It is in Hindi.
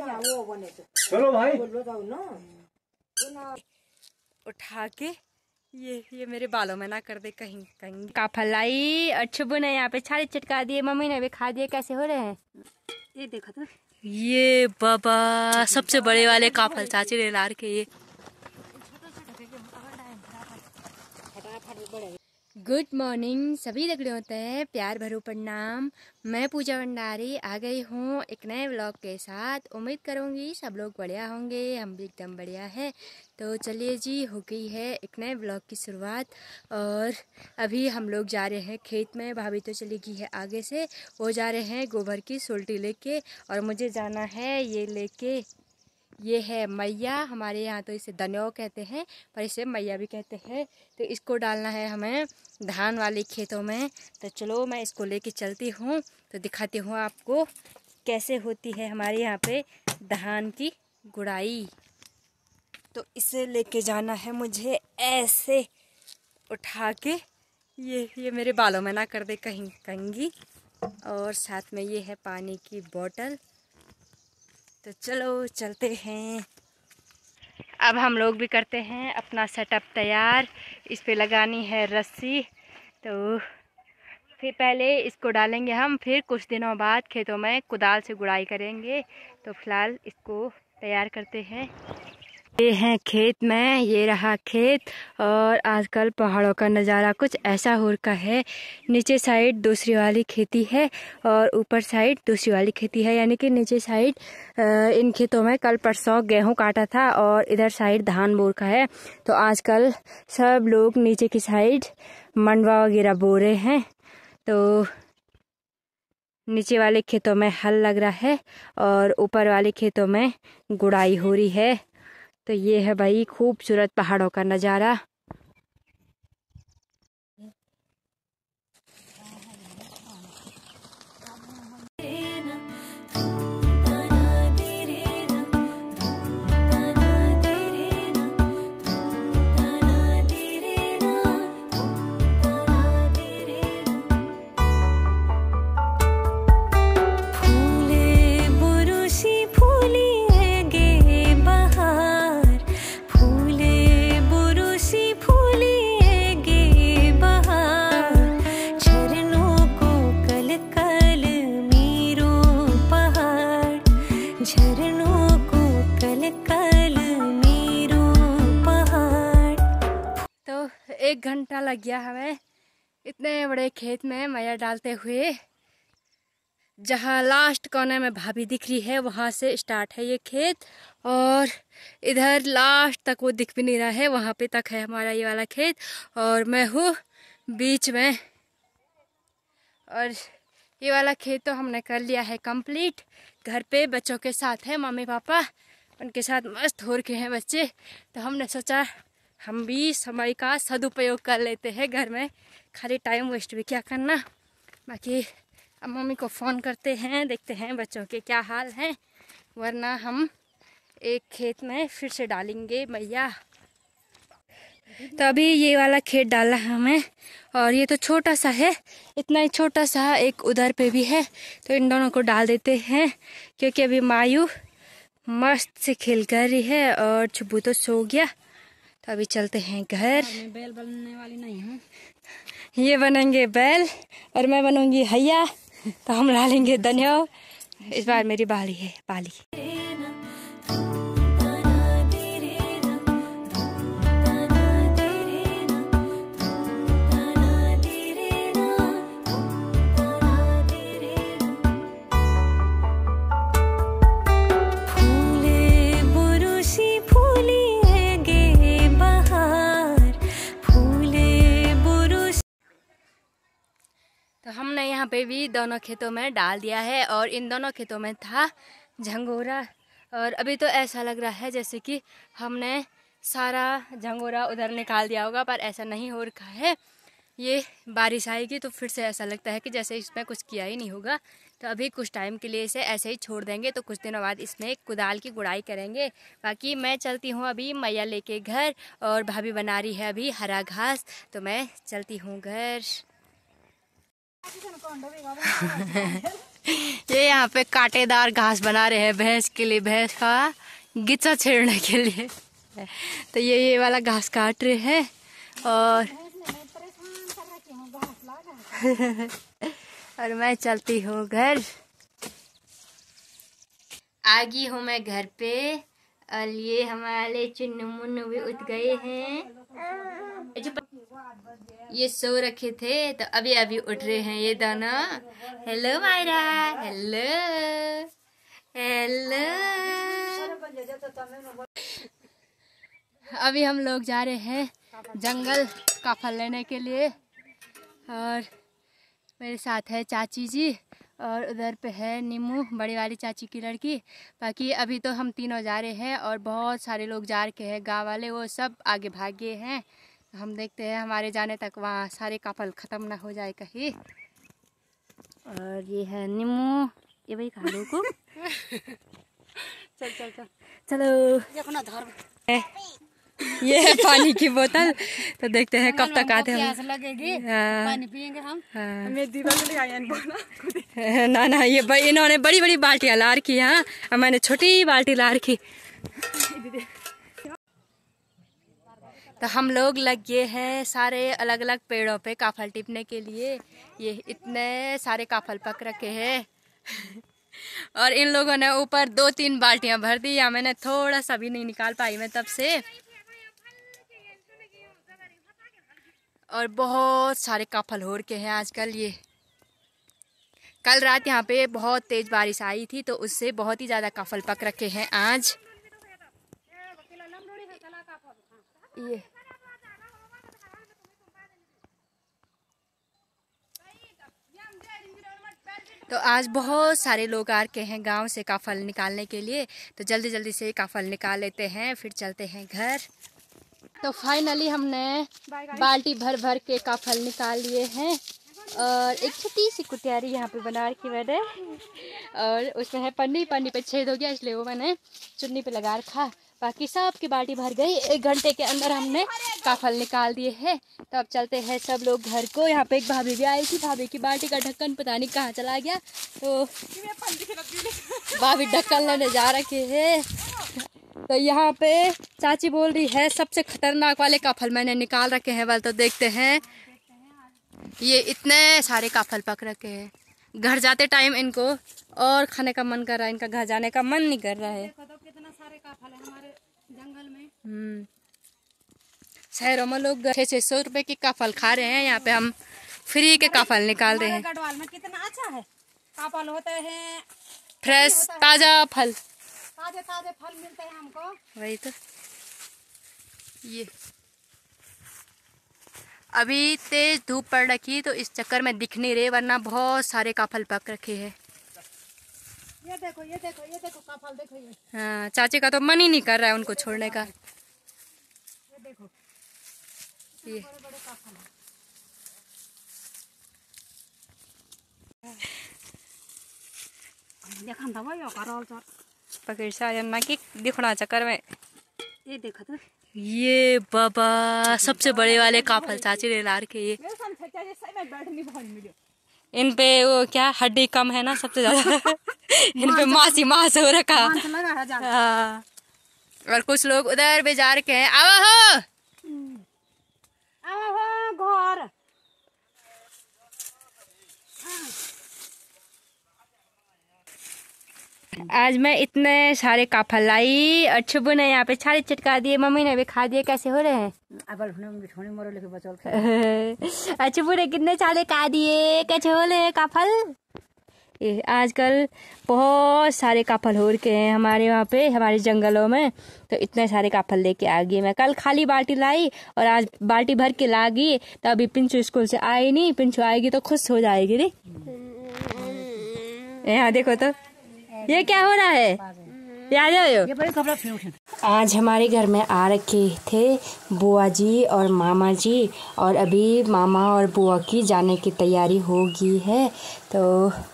तो। चलो भाई उठा के ये ये मेरे बालों में ना कर दे कहीं कहीं का फलाई अच्छे बुने यहाँ पे छाड़ी चटका दिए मम्मी ने भी खा दिए कैसे हो रहे हैं ये देखो तो ये बाबा सबसे बड़े वाले काफल चाची ने लार के ये गुड मॉर्निंग सभी दगड़ियों तय प्यार भरो प्रणाम मैं पूजा भंडारी आ गई हूँ एक नए ब्लॉग के साथ उम्मीद करूँगी सब लोग बढ़िया होंगे हम भी एकदम बढ़िया है तो चलिए जी हो गई है एक नए ब्लॉग की शुरुआत और अभी हम लोग जा रहे हैं खेत में भाभी तो चली गई है आगे से वो जा रहे हैं गोबर की सोल्टी लेके और मुझे जाना है ये लेके ये है मैया हमारे यहाँ तो इसे दन्यो कहते हैं पर इसे मैया भी कहते हैं तो इसको डालना है हमें धान वाले खेतों में तो चलो मैं इसको लेके चलती हूँ तो दिखाती हूँ आपको कैसे होती है हमारे यहाँ पे धान की गुड़ाई तो इसे लेके जाना है मुझे ऐसे उठा के ये ये मेरे बालों में ना कर दे कहीं कंगी और साथ में ये है पानी की बॉटल तो चलो चलते हैं अब हम लोग भी करते हैं अपना सेटअप तैयार इस पे लगानी है रस्सी तो फिर पहले इसको डालेंगे हम फिर कुछ दिनों बाद खेतों में कुदाल से गुड़ाई करेंगे तो फ़िलहाल इसको तैयार करते हैं ये है खेत में ये रहा खेत और आजकल पहाड़ों का नज़ारा कुछ ऐसा हो रखा है नीचे साइड दूसरी वाली खेती है और ऊपर साइड दूसरी वाली खेती है यानी कि नीचे साइड इन खेतों में कल परसों गेहूं काटा था और इधर साइड धान बो रखा है तो आजकल सब लोग नीचे की साइड मंडवा वगैरह बो रहे हैं तो नीचे वाले खेतों में हल लग रहा है और ऊपर वाले खेतों में गुड़ाई हो रही है तो ये है भाई खूबसूरत पहाड़ों का नज़ारा एक घंटा लग गया हमें इतने बड़े खेत में मैया डालते हुए जहाँ लास्ट कोने में भाभी दिख रही है वहाँ से स्टार्ट है ये खेत और इधर लास्ट तक वो दिख भी नहीं रहा है वहाँ पे तक है हमारा ये वाला खेत और मैं हूँ बीच में और ये वाला खेत तो हमने कर लिया है कंप्लीट घर पे बच्चों के साथ है मम्मी पापा उनके साथ मस्त हो रखे हैं बच्चे तो हमने सोचा हम भी समय का सदुपयोग कर लेते हैं घर में खाली टाइम वेस्ट भी क्या करना बाकी अब मम्मी को फ़ोन करते हैं देखते हैं बच्चों के क्या हाल हैं वरना हम एक खेत में फिर से डालेंगे मैया तो अभी ये वाला खेत डाला है हमें और ये तो छोटा सा है इतना ही छोटा सा एक उधर पे भी है तो इन दोनों को डाल देते हैं क्योंकि अभी मायू मस्त से खेल कर रही है और छुबू तो सो गया तो अभी चलते हैं घर बैल बनने वाली नहीं हूँ ये बनेंगे बैल और मैं बनूंगी हैया तो हम ला लेंगे धन्यवाद इस बार मेरी बाली है बाली यहाँ पे भी दोनों खेतों में डाल दिया है और इन दोनों खेतों में था झंगोरा और अभी तो ऐसा लग रहा है जैसे कि हमने सारा झंगोरा उधर निकाल दिया होगा पर ऐसा नहीं हो रखा है ये बारिश आएगी तो फिर से ऐसा लगता है कि जैसे इसमें कुछ किया ही नहीं होगा तो अभी कुछ टाइम के लिए इसे ऐसे ही छोड़ देंगे तो कुछ दिनों बाद इसमें कुदाल की गुड़ाई करेंगे बाकी मैं चलती हूँ अभी मैया लेके घर और भाभी बना रही है अभी हरा घास तो मैं चलती हूँ घर ये यहाँ पे काटेदार घास बना रहे हैं भैंस के लिए भैंस का गिचा छेड़ने के लिए तो ये ये वाला घास काट रहे हैं और और मैं चलती हूँ घर आ गई हूँ मैं घर पे और ये हमारे चुन्नू मुन्नू भी उठ गए हैं ये सो रखे थे तो अभी अभी उठ रहे हैं ये दोनों हेलो मायरा हेलो हेलो अभी हम लोग जा रहे हैं जंगल का फल लेने के लिए और मेरे साथ है चाची जी और उधर पे है नीमू बड़ी वाली चाची की लड़की बाकी अभी तो हम तीनों जा रहे हैं और बहुत सारे लोग जा रखे हैं गांव वाले वो सब आगे गए हैं हम देखते हैं हमारे जाने तक वहाँ सारे का फल ख़त्म ना हो जाए कहीं और ये है नींबू ये भाई खा लो को चल चल चल चलो ये है पानी की बोतल तो देखते हैं कब तक आते हैं हाँ। पानी हम हाँ। ना ना ये इन्होंने बड़ी बड़ी बाल्टियाँ लार की हाँ मैंने छोटी बाल्टी लार की तो हम लोग लग गए हैं सारे अलग अलग पेड़ों पे काफल टिपने के लिए ये इतने सारे काफल पक रखे हैं और इन लोगों ने ऊपर दो तीन बाल्टियाँ भर दी या मैंने थोड़ा सा भी नहीं निकाल पाई मैं तब से और बहुत सारे काफल हो रखे हैं आजकल ये कल रात यहाँ पे बहुत तेज़ बारिश आई थी तो उससे बहुत ही ज़्यादा काफल पक रखे हैं आज ये तो आज बहुत सारे लोग आ रहे हैं गांव से काफल निकालने के लिए तो जल्दी जल्दी से काफल निकाल लेते हैं फिर चलते हैं घर तो फाइनली हमने बाल्टी भर भर के काफल निकाल लिए हैं और एक छोटी सी कुटियारी यहाँ पे बना रखी मैंने और उसमें है पन्नी पन्नी पे छेद हो गया इसलिए वो मैंने चुन्नी पे लगा रखा बाकी सब की बाल्टी भर गई एक घंटे के अंदर हमने काफल निकाल दिए हैं तो अब चलते हैं सब लोग घर को यहाँ पे एक भाभी भी आई थी भाभी की बाल्टी का ढक्कन पता नहीं कहाँ चला गया तो भाभी ढक्कन लेने जा रखे है तो यहाँ पे चाची बोल रही है सबसे खतरनाक वाले काफल मैंने निकाल रखे हैं वाल तो देखते हैं ये इतने सारे काफल पक रखे हैं घर जाते टाइम इनको और खाने का मन कर रहा है इनका घर जाने का मन नहीं कर रहा है तो शहरों हम्म। में लोग छह छह सौ रुपए के काफल खा रहे हैं यहाँ पे हम फ्री के काफल निकाल रहे हैं गढ़वाल में कितना अच्छा है काफल होते हैं फ्रेश ताजा फल ताजे ताजे फल मिलते हैं हमको वही तो ये अभी तेज धूप पड़ रखी तो इस चक्कर में दिख नहीं रहे वरना बहुत सारे काफल पक रखे हैं ये देखो ये देखो ये देखो काफल देखो ये हाँ चाची का तो मन ही नहीं कर रहा है उनको छोड़ने का ये पकड़ सा अम्मा की दिखना चक्कर में ये देखा था तो। ये बाबा सबसे बड़े वाले काफल चाची ने लार के ये इन पे वो क्या हड्डी कम है ना सबसे ज्यादा इन पे ही मास हो रखा हाँ। और कुछ लोग उधर भी जा रखे हैं आवा हो घर आज मैं इतने सारे काफल लाई और छुबू ने यहाँ पे छाले चिटका दिए मम्मी ने भी खा दिए कैसे हो रहे हैं अच्छु ने कितने छाले खा दिए कैसे हो रहे हैं काफल ये आजकल बहुत सारे काफल हो रखे हैं हमारे वहाँ पे हमारे जंगलों में तो इतने सारे काफल लेके आ गई मैं कल खाली बाल्टी लाई और आज बाल्टी भर के ला गई तो अभी पिंचू स्कूल से आई नहीं पिंचू आएगी तो खुश हो जाएगी रे यहाँ देखो तो ये क्या हो रहा है आज हमारे घर में आ रखे थे बुआ जी और मामा जी और अभी मामा और बुआ की जाने की तैयारी होगी है तो